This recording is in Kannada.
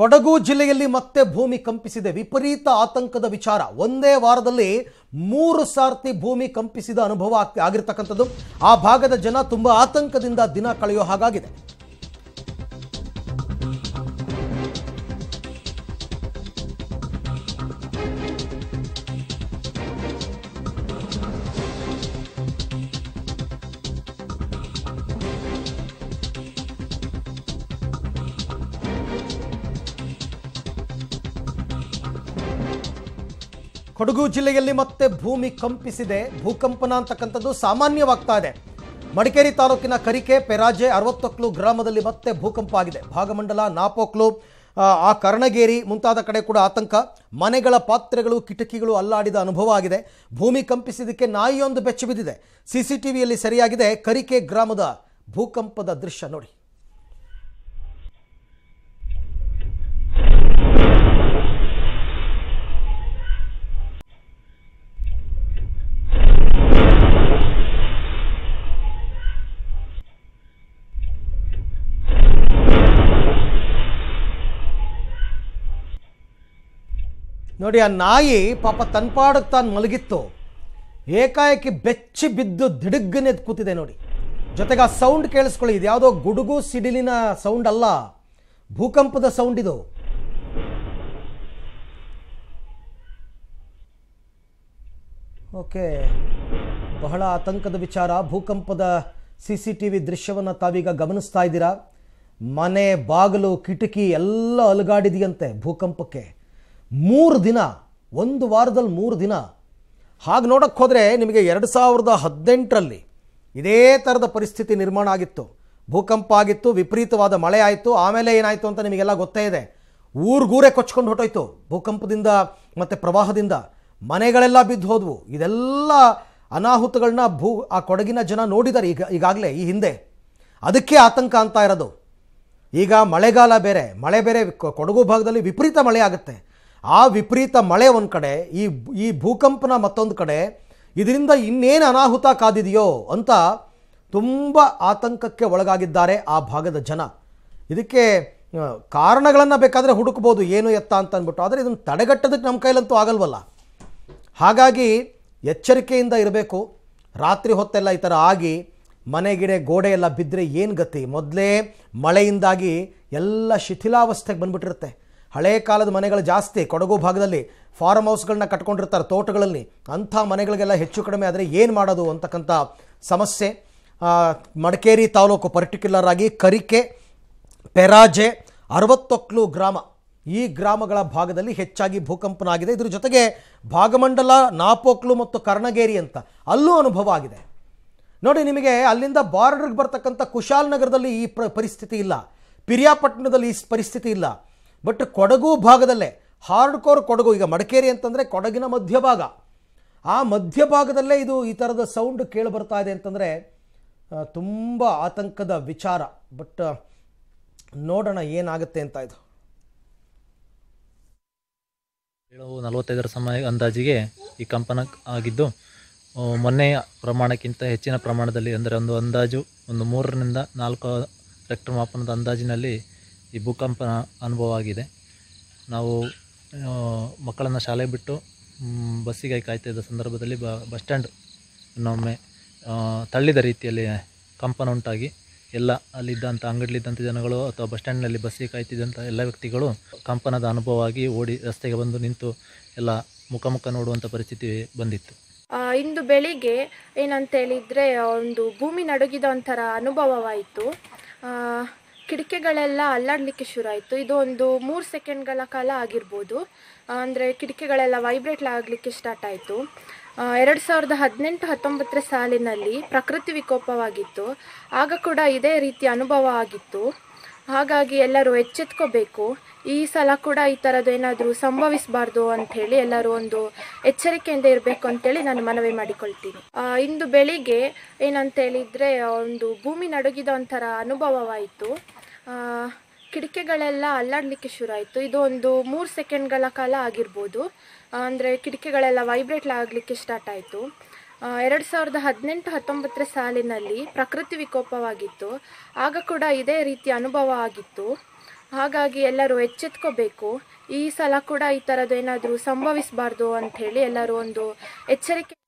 ಕೊಡಗು ಜಿಲ್ಲೆಯಲ್ಲಿ ಮತ್ತೆ ಭೂಮಿ ಕಂಪಿಸಿದೆ ವಿಪರೀತ ಆತಂಕದ ವಿಚಾರ ಒಂದೇ ವಾರದಲ್ಲಿ ಮೂರು ಸಾರ್ತಿ ಭೂಮಿ ಕಂಪಿಸಿದ ಅನುಭವ ಆಗಿರ್ತಕ್ಕಂಥದ್ದು ಆ ಭಾಗದ ಜನ ತುಂಬಾ ಆತಂಕದಿಂದ ದಿನ ಕಳೆಯೋ ಹಾಗಾಗಿದೆ ಕೊಡಗು ಜಿಲ್ಲೆಯಲ್ಲಿ ಮತ್ತೆ ಭೂಮಿ ಕಂಪಿಸಿದೆ ಭೂಕಂಪನ ಅಂತಕ್ಕಂಥದ್ದು ಸಾಮಾನ್ಯವಾಗ್ತಾ ಇದೆ ಮಡಿಕೇರಿ ತಾಲೂಕಿನ ಕರಿಕೆ ಪೆರಾಜೆ ಅರವತ್ತೊಕ್ಲು ಗ್ರಾಮದಲ್ಲಿ ಮತ್ತೆ ಭೂಕಂಪ ಆಗಿದೆ ಭಾಗಮಂಡಲ ನಾಪೋಕ್ಲು ಆ ಕರ್ಣಗೇರಿ ಮುಂತಾದ ಕಡೆ ಕೂಡ ಆತಂಕ ಮನೆಗಳ ಪಾತ್ರೆಗಳು ಕಿಟಕಿಗಳು ಅಲ್ಲಾಡಿದ ಅನುಭವ ಆಗಿದೆ ಭೂಮಿ ಕಂಪಿಸಿದಕ್ಕೆ ನಾಯಿಯೊಂದು ಬೆಚ್ಚ ಬಿದ್ದಿದೆ ಸಿ ಸಿ ಸರಿಯಾಗಿದೆ ಕರಿಕೆ ಗ್ರಾಮದ ಭೂಕಂಪದ ದೃಶ್ಯ ನೋಡಿ ನೋಡಿ ಆ ನಾಯಿ ಪಾಪ ತನ್ಪಾಡಕ್ಕೆ ತಾನು ಮಲಗಿತ್ತು ಏಕಾಏಕಿ ಬೆಚ್ಚಿ ಬಿದ್ದು ದಿಡುಗ್ಗನೆ ಕೂತಿದೆ ನೋಡಿ ಜೊತೆಗೆ ಆ ಸೌಂಡ್ ಕೇಳಿಸ್ಕೊಳ್ಳಿ ಇದು ಯಾವುದೋ ಗುಡುಗು ಸಿಡಿಲಿನ ಸೌಂಡ್ ಅಲ್ಲ ಭೂಕಂಪದ ಸೌಂಡ್ ಇದು ಓಕೆ ಬಹಳ ಆತಂಕದ ವಿಚಾರ ಭೂಕಂಪದ ಸಿ ಸಿ ಟಿ ವಿ ದೃಶ್ಯವನ್ನು ತಾವೀಗ ಗಮನಿಸ್ತಾ ಇದ್ದೀರಾ ಮನೆ ಬಾಗಿಲು ಕಿಟಕಿ ಎಲ್ಲ ಅಲುಗಾಡಿದೆಯಂತೆ ಭೂಕಂಪಕ್ಕೆ ಮೂರು ದಿನ ಒಂದು ವಾರದಲ್ಲಿ ಮೂರು ದಿನ ಹಾಗೆ ನೋಡೋಕ್ಕೆ ಹೋದರೆ ನಿಮಗೆ ಎರಡು ಸಾವಿರದ ಹದಿನೆಂಟರಲ್ಲಿ ಇದೇ ಥರದ ಪರಿಸ್ಥಿತಿ ನಿರ್ಮಾಣ ಆಗಿತ್ತು ಭೂಕಂಪ ಆಗಿತ್ತು ವಿಪರೀತವಾದ ಮಳೆ ಆಯಿತು ಆಮೇಲೆ ಏನಾಯಿತು ಅಂತ ನಿಮಗೆಲ್ಲ ಗೊತ್ತೇ ಇದೆ ಊರ್ಗೂರೇ ಕೊಚ್ಕೊಂಡು ಹೊಟ್ಟೋಯ್ತು ಭೂಕಂಪದಿಂದ ಮತ್ತು ಪ್ರವಾಹದಿಂದ ಮನೆಗಳೆಲ್ಲ ಬಿದ್ದು ಹೋದವು ಇದೆಲ್ಲ ಅನಾಹುತಗಳನ್ನ ಭೂ ಆ ಕೊಡಗಿನ ಜನ ನೋಡಿದ್ದಾರೆ ಈಗ ಈಗಾಗಲೇ ಈ ಹಿಂದೆ ಅದಕ್ಕೆ ಆತಂಕ ಅಂತ ಇರೋದು ಈಗ ಮಳೆಗಾಲ ಬೇರೆ ಮಳೆ ಬೇರೆ ಕೊಡಗು ಭಾಗದಲ್ಲಿ ವಿಪರೀತ ಮಳೆ ಆಗುತ್ತೆ ಆ ವಿಪರೀತ ಮಳೆ ಒಂದು ಕಡೆ ಈ ಈ ಭೂಕಂಪನ ಮತ್ತೊಂದು ಕಡೆ ಇದರಿಂದ ಇನ್ನೇನು ಅನಾಹುತ ಕಾದಿದೆಯೋ ಅಂತ ತುಂಬ ಆತಂಕಕ್ಕೆ ಒಳಗಾಗಿದ್ದಾರೆ ಆ ಭಾಗದ ಜನ ಇದಕ್ಕೆ ಕಾರಣಗಳನ್ನು ಬೇಕಾದರೆ ಹುಡುಕ್ಬೋದು ಏನು ಎತ್ತ ಅಂತ ಅಂದ್ಬಿಟ್ಟು ಆದರೆ ಇದನ್ನು ತಡೆಗಟ್ಟೋದಕ್ಕೆ ನಮ್ಮ ಕೈಲಂತೂ ಆಗಲ್ವಲ್ಲ ಹಾಗಾಗಿ ಎಚ್ಚರಿಕೆಯಿಂದ ಇರಬೇಕು ರಾತ್ರಿ ಹೊತ್ತೆಲ್ಲ ಈ ಥರ ಆಗಿ ಮನೆಗಿಡೆ ಗೋಡೆ ಎಲ್ಲ ಬಿದ್ದರೆ ಏನು ಗತಿ ಮೊದಲೇ ಮಳೆಯಿಂದಾಗಿ ಎಲ್ಲ ಶಿಥಿಲಾವಸ್ಥೆಗೆ ಬಂದ್ಬಿಟ್ಟಿರುತ್ತೆ ಹಳೆ ಕಾಲದ ಮನೆಗಳು ಜಾಸ್ತಿ ಕೊಡಗು ಭಾಗದಲ್ಲಿ ಫಾರ್ಮ್ ಹೌಸ್ಗಳನ್ನ ಕಟ್ಕೊಂಡಿರ್ತಾರೆ ತೋಟಗಳಲ್ಲಿ ಅಂಥ ಮನೆಗಳಿಗೆಲ್ಲ ಹೆಚ್ಚು ಕಡಿಮೆ ಆದರೆ ಏನು ಮಾಡೋದು ಅಂತಕ್ಕಂಥ ಸಮಸ್ಯೆ ಮಡಿಕೇರಿ ತಾಲೂಕು ಪರ್ಟಿಕ್ಯುಲರ್ ಆಗಿ ಕರಿಕೆ ಪೆರಾಜೆ ಅರವತ್ತೊಕ್ಲು ಗ್ರಾಮ ಈ ಗ್ರಾಮಗಳ ಭಾಗದಲ್ಲಿ ಹೆಚ್ಚಾಗಿ ಭೂಕಂಪನ ಆಗಿದೆ ಇದ್ರ ಜೊತೆಗೆ ಭಾಗಮಂಡಲ ನಾಪೋಕ್ಲು ಮತ್ತು ಕರ್ಣಗೇರಿ ಅಂತ ಅಲ್ಲೂ ಅನುಭವ ಆಗಿದೆ ನೋಡಿ ನಿಮಗೆ ಅಲ್ಲಿಂದ ಬಾರ್ಡರ್ಗೆ ಬರ್ತಕ್ಕಂಥ ಕುಶಾಲನಗರದಲ್ಲಿ ಈ ಪರಿಸ್ಥಿತಿ ಇಲ್ಲ ಪಿರಿಯಾಪಟ್ಟಣದಲ್ಲಿ ಈ ಪರಿಸ್ಥಿತಿ ಇಲ್ಲ ಬಟ್ ಕೊಡಗು ಭಾಗದಲ್ಲೇ ಹಾರ್ಡ್ ಕೋರ್ ಕೊಡಗು ಈಗ ಮಡಿಕೇರಿ ಅಂತಂದರೆ ಕೊಡಗಿನ ಮಧ್ಯಭಾಗ ಆ ಮಧ್ಯಭಾಗದಲ್ಲೇ ಇದು ಈ ಥರದ ಸೌಂಡ್ ಕೇಳಿ ಬರ್ತಾ ಇದೆ ಅಂತಂದರೆ ತುಂಬ ಆತಂಕದ ವಿಚಾರ ಬಟ್ ನೋಡೋಣ ಏನಾಗುತ್ತೆ ಅಂತ ಇದು ಏಳು ನಲವತ್ತೈದರ ಸಮಯ ಅಂದಾಜಿಗೆ ಈ ಕಂಪನ ಆಗಿದ್ದು ಮೊನ್ನೆಯ ಪ್ರಮಾಣಕ್ಕಿಂತ ಹೆಚ್ಚಿನ ಪ್ರಮಾಣದಲ್ಲಿ ಅಂದರೆ ಒಂದು ಅಂದಾಜು ಒಂದು ಮೂರರಿಂದ ನಾಲ್ಕು ರೆಕ್ಟರ್ ಮಾಪನದ ಅಂದಾಜಿನಲ್ಲಿ ಈ ಭೂಕಂಪನ ಅನುಭವ ಆಗಿದೆ ನಾವು ಮಕ್ಕಳನ್ನು ಶಾಲೆ ಬಿಟ್ಟು ಬಸ್ಸಿಗೆ ಕಾಯ್ತಿದ್ದ ಸಂದರ್ಭದಲ್ಲಿ ಬ ಬಸ್ ಸ್ಟ್ಯಾಂಡ್ ಇನ್ನೊಮ್ಮೆ ತಳ್ಳಿದ ರೀತಿಯಲ್ಲಿ ಕಂಪನ ಉಂಟಾಗಿ ಎಲ್ಲ ಅಲ್ಲಿದ್ದಂಥ ಅಂಗಡಿಲಿದ್ದಂಥ ಜನಗಳು ಅಥವಾ ಬಸ್ ಸ್ಟ್ಯಾಂಡ್ನಲ್ಲಿ ಬಸ್ಸಿಗೆ ಕಾಯ್ತಿದ್ದಂಥ ಎಲ್ಲ ವ್ಯಕ್ತಿಗಳು ಕಂಪನದ ಅನುಭವವಾಗಿ ಓಡಿ ರಸ್ತೆಗೆ ಬಂದು ನಿಂತು ಎಲ್ಲ ಮುಖ ಮುಖ ನೋಡುವಂಥ ಪರಿಸ್ಥಿತಿ ಬಂದಿತ್ತು ಇಂದು ಬೆಳಿಗ್ಗೆ ಏನಂತ ಹೇಳಿದರೆ ಒಂದು ಭೂಮಿ ನಡುಗಿದ ಒಂಥರ ಅನುಭವವಾಯಿತು ಕಿಟಕಿಗಳೆಲ್ಲ ಅಲ್ಲಾಡಲಿಕ್ಕೆ ಶುರು ಆಯಿತು ಇದು ಒಂದು ಮೂರು ಸೆಕೆಂಡ್ಗಳ ಕಾಲ ಆಗಿರ್ಬೋದು ಅಂದರೆ ಕಿಟಕಿಗಳೆಲ್ಲ ವೈಬ್ರೇಟ್ ಆಗಲಿಕ್ಕೆ ಸ್ಟಾರ್ಟ್ ಆಯಿತು ಎರಡು ಸಾವಿರದ ಹದಿನೆಂಟು ಹತ್ತೊಂಬತ್ತರ ಸಾಲಿನಲ್ಲಿ ಪ್ರಕೃತಿ ವಿಕೋಪವಾಗಿತ್ತು ಆಗ ಕೂಡ ಇದೇ ರೀತಿ ಅನುಭವ ಆಗಿತ್ತು ಹಾಗಾಗಿ ಎಲ್ಲರೂ ಎಚ್ಚೆತ್ಕೋಬೇಕು ಈ ಸಲ ಕೂಡ ಈ ಥರದ್ದು ಏನಾದರೂ ಸಂಭವಿಸಬಾರ್ದು ಅಂಥೇಳಿ ಎಲ್ಲರೂ ಒಂದು ಎಚ್ಚರಿಕೆಯಿಂದ ಇರಬೇಕು ಅಂತೇಳಿ ನಾನು ಮನವಿ ಮಾಡಿಕೊಳ್ತೀನಿ ಇಂದು ಬೆಳಿಗ್ಗೆ ಏನಂತ ಹೇಳಿದರೆ ಒಂದು ಭೂಮಿ ನಡುಗಿದ ಒಂಥರ ಅನುಭವವಾಯಿತು ಕಿಟಕಿಗಳೆಲ್ಲ ಅಲ್ಲಾಡಲಿಕ್ಕೆ ಶುರು ಆಯಿತು ಇದು ಒಂದು ಮೂರು ಸೆಕೆಂಡ್ಗಳ ಕಾಲ ಆಗಿರ್ಬೋದು ಅಂದರೆ ಕಿಟಕಿಗಳೆಲ್ಲ ವೈಬ್ರೇಟ್ ಆಗಲಿಕ್ಕೆ ಸ್ಟಾರ್ಟ್ ಆಯಿತು ಎರಡು ಸಾವಿರದ ಹದಿನೆಂಟು ಹತ್ತೊಂಬತ್ತರ ಸಾಲಿನಲ್ಲಿ ಪ್ರಕೃತಿ ವಿಕೋಪವಾಗಿತ್ತು ಆಗ ಕೂಡ ಇದೇ ರೀತಿ ಅನುಭವ ಆಗಿತ್ತು ಹಾಗಾಗಿ ಎಲ್ಲರೂ ಎಚ್ಚೆತ್ಕೋಬೇಕು ಈ ಸಲ ಕೂಡ ಈ ಥರದ್ದು ಏನಾದರೂ ಸಂಭವಿಸಬಾರ್ದು ಅಂಥೇಳಿ ಎಲ್ಲರೂ ಒಂದು ಎಚ್ಚರಿಕೆ